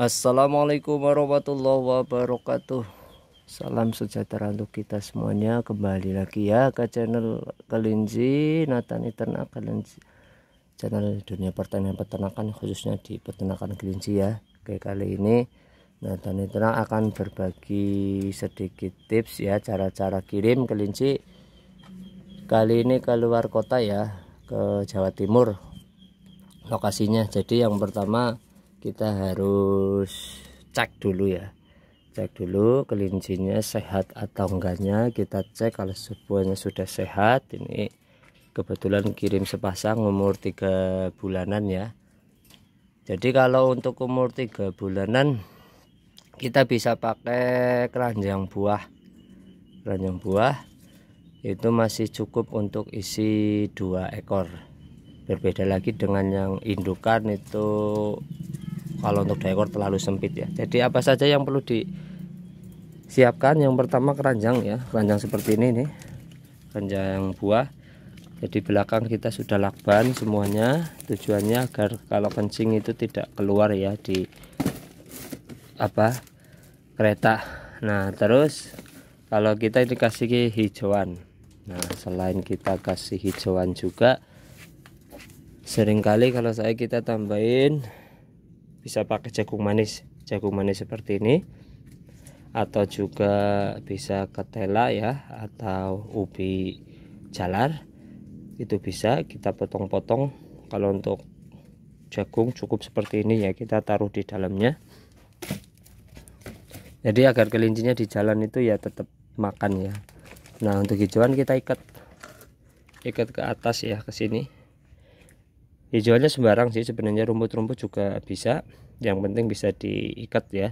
Assalamualaikum warahmatullahi wabarakatuh Salam sejahtera untuk kita semuanya Kembali lagi ya ke channel Kelinci Natani Ternak Kelinci Channel dunia pertanian peternakan Khususnya di peternakan kelinci ya Oke kali ini Natani Ternak akan berbagi sedikit tips ya Cara-cara kirim kelinci Kali ini ke luar kota ya Ke Jawa Timur Lokasinya jadi yang pertama kita harus cek dulu ya cek dulu kelincinya sehat atau enggaknya kita cek kalau sebuahnya sudah sehat ini kebetulan kirim sepasang umur tiga bulanan ya jadi kalau untuk umur tiga bulanan kita bisa pakai keranjang buah keranjang buah itu masih cukup untuk isi dua ekor berbeda lagi dengan yang indukan itu kalau untuk dekor terlalu sempit ya jadi apa saja yang perlu disiapkan yang pertama keranjang ya keranjang seperti ini nih keranjang buah jadi belakang kita sudah lakban semuanya tujuannya agar kalau kencing itu tidak keluar ya di apa kereta nah terus kalau kita dikasih kasih hijauan nah selain kita kasih hijauan juga seringkali kalau saya kita tambahin bisa pakai jagung manis jagung manis seperti ini atau juga bisa ketela ya atau ubi jalar itu bisa kita potong-potong kalau untuk jagung cukup seperti ini ya kita taruh di dalamnya jadi agar kelincinya di jalan itu ya tetap makan ya nah untuk hijauan kita ikat ikat ke atas ya ke sini ya jualnya sembarang sih sebenarnya rumput-rumput juga bisa yang penting bisa diikat ya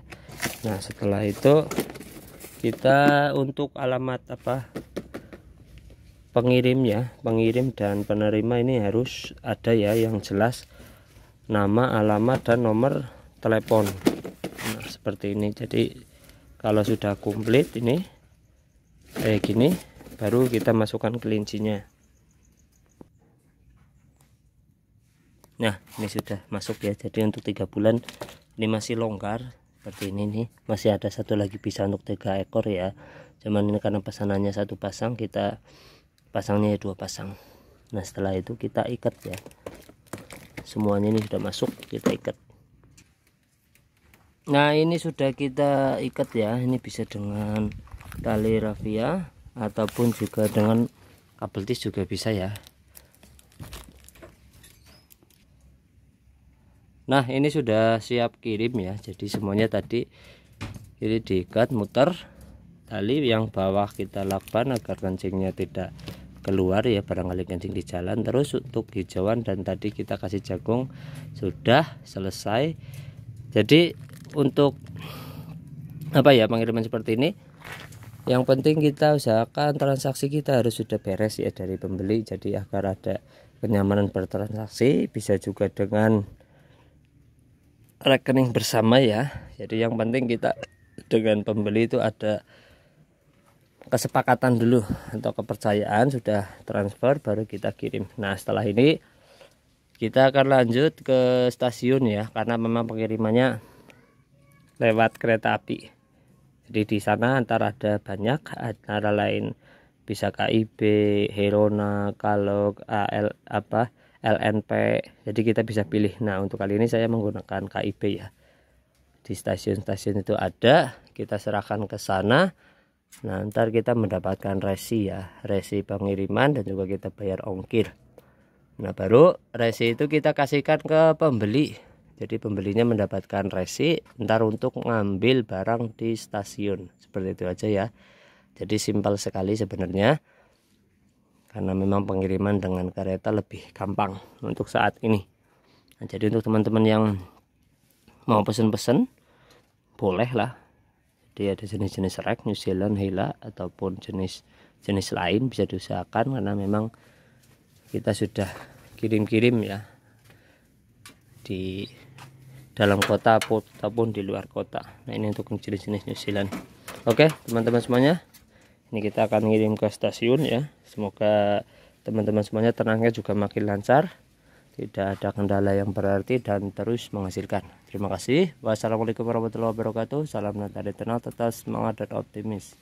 nah setelah itu kita untuk alamat apa pengirimnya pengirim dan penerima ini harus ada ya yang jelas nama alamat dan nomor telepon nah, seperti ini jadi kalau sudah komplit ini kayak gini baru kita masukkan kelincinya nah ini sudah masuk ya jadi untuk tiga bulan ini masih longgar seperti ini nih masih ada satu lagi bisa untuk tiga ekor ya cuman ini karena pesanannya satu pasang kita pasangnya ya dua pasang nah setelah itu kita ikat ya semuanya ini sudah masuk kita ikat nah ini sudah kita ikat ya ini bisa dengan tali rafia ataupun juga dengan kabel tis juga bisa ya nah ini sudah siap kirim ya jadi semuanya tadi ini diikat muter tali yang bawah kita lakban agar kencingnya tidak keluar ya barangkali kencing di jalan terus untuk hijauan dan tadi kita kasih jagung sudah selesai jadi untuk apa ya pengiriman seperti ini yang penting kita usahakan transaksi kita harus sudah beres ya dari pembeli jadi agar ada kenyamanan bertransaksi bisa juga dengan rekening bersama ya jadi yang penting kita dengan pembeli itu ada kesepakatan dulu atau kepercayaan sudah transfer baru kita kirim nah setelah ini kita akan lanjut ke stasiun ya karena memang pengirimannya lewat kereta api jadi di sana antara ada banyak antara lain bisa KIB, Herona, Kalog, AL apa LNP jadi kita bisa pilih nah untuk kali ini saya menggunakan KIP ya di stasiun-stasiun itu ada kita serahkan ke sana nah ntar kita mendapatkan resi ya resi pengiriman dan juga kita bayar ongkir nah baru resi itu kita kasihkan ke pembeli jadi pembelinya mendapatkan resi ntar untuk ngambil barang di stasiun seperti itu aja ya jadi simpel sekali sebenarnya karena memang pengiriman dengan kereta lebih gampang untuk saat ini nah, jadi untuk teman-teman yang mau pesen-pesen boleh lah jadi ada jenis-jenis rek New Zealand hila ataupun jenis-jenis lain bisa diusahakan karena memang kita sudah kirim-kirim ya di dalam kota ataupun di luar kota nah ini untuk jenis-jenis New Zealand oke teman-teman semuanya ini kita akan ngirim ke stasiun ya semoga teman-teman semuanya tenangnya juga makin lancar tidak ada kendala yang berarti dan terus menghasilkan terima kasih wassalamualaikum warahmatullahi wabarakatuh salam dan tenang tetap semangat dan optimis